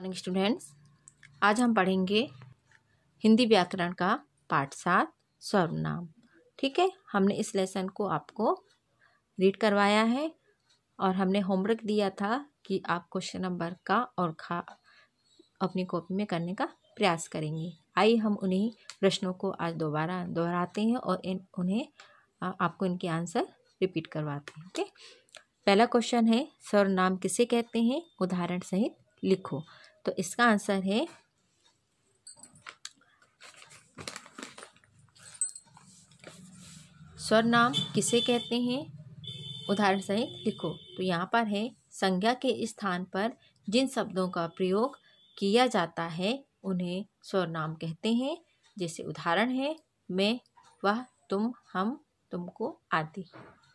morning students आज हम पढ़ेंगे हिंदी व्याकरण का पाठ सात सर्वनाम ठीक है हमने इस लेसन को आपको रीड करवाया है और हमने होमवर्क दिया था कि आप क्वेश्चन नंबर का और खा अपनी कॉपी में करने का प्रयास करेंगे आइए हम उन्हीं प्रश्नों को आज दोबारा दोहराते हैं और इन उन्हें आपको इनके आंसर रिपीट करवाते हैं ठीक पहला क्वेश्चन है सर्वनाम किसे कहते हैं उदाहरण सहित लिखो तो इसका आंसर है स्वर नाम किसे कहते हैं उदाहरण सहित लिखो तो यहाँ पर है संज्ञा के स्थान पर जिन शब्दों का प्रयोग किया जाता है उन्हें स्वर नाम कहते हैं जैसे उदाहरण है मैं वह तुम हम तुमको आदि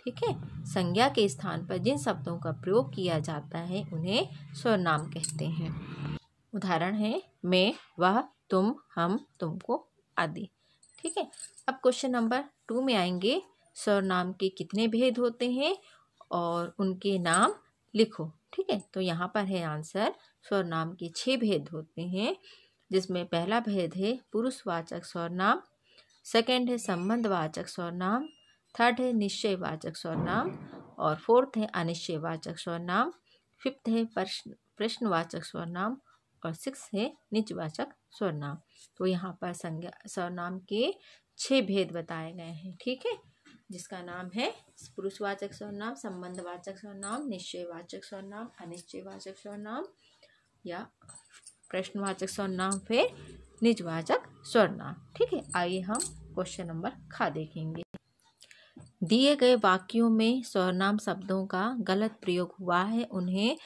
ठीक है संज्ञा के स्थान पर जिन शब्दों का प्रयोग किया जाता है उन्हें स्वर नाम कहते हैं उदाहरण है मैं वह तुम हम तुमको आदि ठीक है अब क्वेश्चन नंबर टू में आएंगे स्वर नाम के कितने भेद होते हैं और उनके नाम लिखो ठीक है तो यहाँ पर है आंसर स्वर नाम के छः भेद होते हैं जिसमें पहला भेद है पुरुषवाचक स्वर नाम सेकेंड है संबंधवाचक स्वर नाम थर्ड है निश्चयवाचक नाम और फोर्थ है अनिश्चयवाचक नाम फिफ्थ है प्रश्न प्रश्नवाचक स्वर नाम और सिक्स है निचवाचक नाम तो यहाँ पर संज्ञा स्वर्णाम के छह भेद बताए गए हैं ठीक है जिसका नाम है पुरुषवाचक स्वर्णाम संबंधवाचक स्वर्णाम निश्चयवाचक स्वर्णाम अनिश्चयवाचक स्वर्णाम या प्रश्नवाचक स्वर्णाम फिर निजवाचक स्वर्णाम ठीक है आइए हम क्वेश्चन नंबर खा देखेंगे दिए गए वाक्यों में स्वरनाम शब्दों का गलत प्रयोग हुआ है उन्हें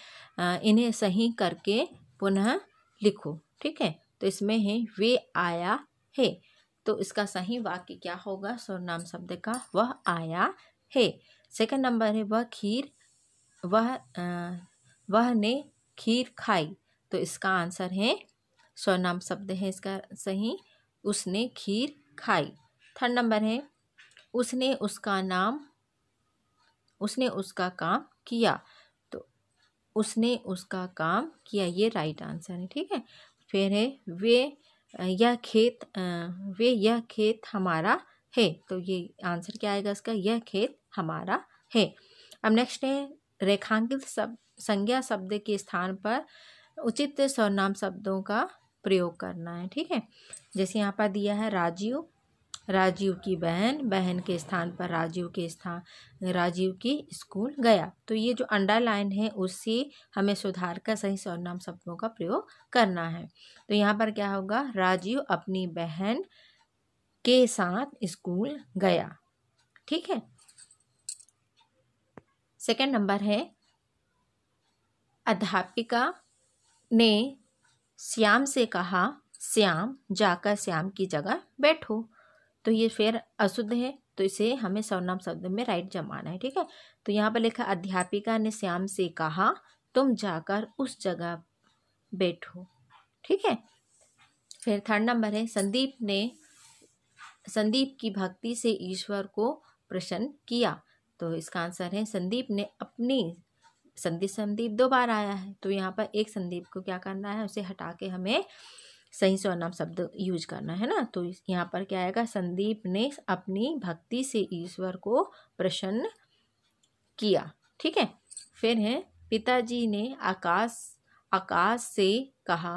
इन्हें सही करके पुनः लिखो ठीक है तो इसमें है वे आया है तो इसका सही वाक्य क्या होगा नाम शब्द का वह आया है सेकंड नंबर है वह खीर वह आ, वह ने खीर खाई तो इसका आंसर है सर्वनाम शब्द है इसका सही उसने खीर खाई थर्ड नंबर है उसने उसका नाम उसने उसका काम किया उसने उसका काम किया ये राइट आंसर है ठीक है फिर है वे यह खेत वे यह खेत हमारा है तो ये आंसर क्या आएगा इसका यह खेत हमारा है अब नेक्स्ट है रेखांकित शब्द संज्ञा शब्द के स्थान पर उचित स्वरनाम शब्दों का प्रयोग करना है ठीक है जैसे यहाँ पर दिया है राजीव राजीव की बहन बहन के स्थान पर राजीव के स्थान राजीव की स्कूल गया तो ये जो अंडरलाइन है उससे हमें सुधार कर सही सर्वनाम शब्दों का प्रयोग करना है तो यहाँ पर क्या होगा राजीव अपनी बहन के साथ स्कूल गया ठीक है सेकंड नंबर है अध्यापिका ने श्याम से कहा श्याम जाकर श्याम की जगह बैठो तो ये फिर अशुद्ध है तो इसे हमें सर्वनाम शब्द में राइट जमाना है ठीक है तो यहाँ पर लिखा अध्यापिका ने श्याम से कहा तुम जाकर उस जगह बैठो ठीक है फिर थर्ड नंबर है संदीप ने संदीप की भक्ति से ईश्वर को प्रसन्न किया तो इसका आंसर है संदीप ने अपनी संदीप संदीप दो बार आया है तो यहाँ पर एक संदीप को क्या करना है उसे हटा के हमें सही सर्वनाम शब्द यूज करना है ना तो यहाँ पर क्या आएगा संदीप ने अपनी भक्ति से ईश्वर को प्रसन्न किया ठीक है फिर है पिताजी ने आकाश आकाश से कहा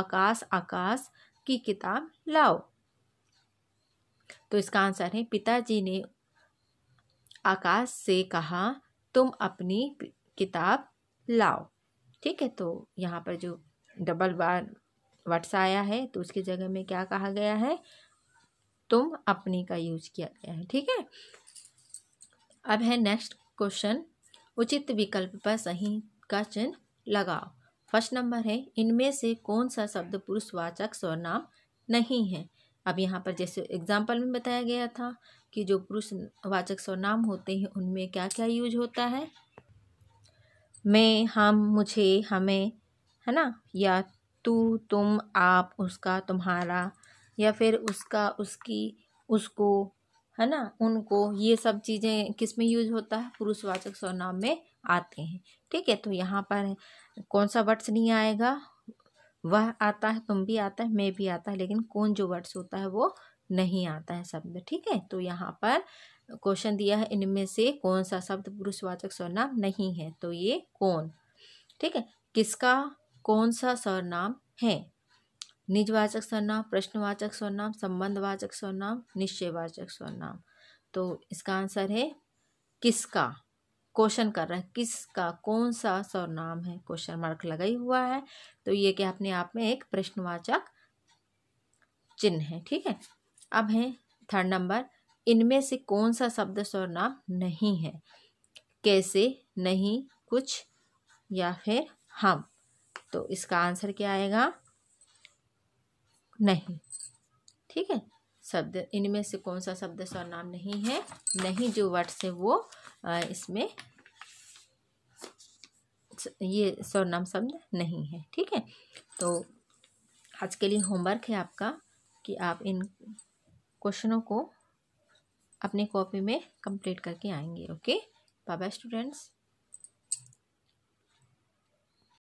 आकाश आकाश की किताब लाओ तो इसका आंसर है पिताजी ने आकाश से कहा तुम अपनी किताब लाओ ठीक है तो यहाँ पर जो डबल बार वट्स आया है तो उसकी जगह में क्या कहा गया है तुम अपनी का यूज किया गया है ठीक है अब है नेक्स्ट क्वेश्चन उचित विकल्प पर सही का चिन्ह लगाओ फर्स्ट नंबर है इनमें से कौन सा शब्द पुरुषवाचक सर्वनाम नहीं है अब यहाँ पर जैसे एग्जाम्पल में बताया गया था कि जो पुरुषवाचक सर्वनाम होते हैं उनमें क्या क्या यूज होता है मैं हम मुझे हमें है ना या तू तुम आप उसका तुम्हारा या फिर उसका उसकी उसको है ना उनको ये सब चीज़ें किस में यूज होता है पुरुषवाचक स्वनाम में आते हैं ठीक है तो यहाँ पर कौन सा वर्ड्स नहीं आएगा वह आता है तुम भी आता है मैं भी आता है लेकिन कौन जो वर्ड्स होता है वो नहीं आता है शब्द ठीक है तो यहाँ पर क्वेश्चन दिया है इनमें से कौन सा शब्द पुरुषवाचक स्वनाम नहीं है तो ये कौन ठीक है किसका कौन सा सर्वनाम है निजवाचक सर्वनाम प्रश्नवाचक सर्वनाम संबंधवाचक सर्वनाम निश्चयवाचक सर्वनाम तो इसका आंसर है किसका क्वेश्चन कर रहा है किसका कौन सा सर्वनाम है क्वेश्चन मार्क लगाई हुआ है तो ये क्या अपने आप में एक प्रश्नवाचक चिन्ह है ठीक है अब है थर्ड नंबर इनमें से कौन सा शब्द सर्वनाम नहीं है कैसे नहीं कुछ या फिर हम तो इसका आंसर क्या आएगा नहीं ठीक है शब्द इनमें से कौन सा शब्द नाम नहीं है नहीं जो वर्ड्स है वो इसमें ये सर्वनाम शब्द नहीं है ठीक है तो आज के लिए होमवर्क है आपका कि आप इन क्वेश्चनों को अपने कॉपी में कंप्लीट करके आएंगे ओके बाय बाय स्टूडेंट्स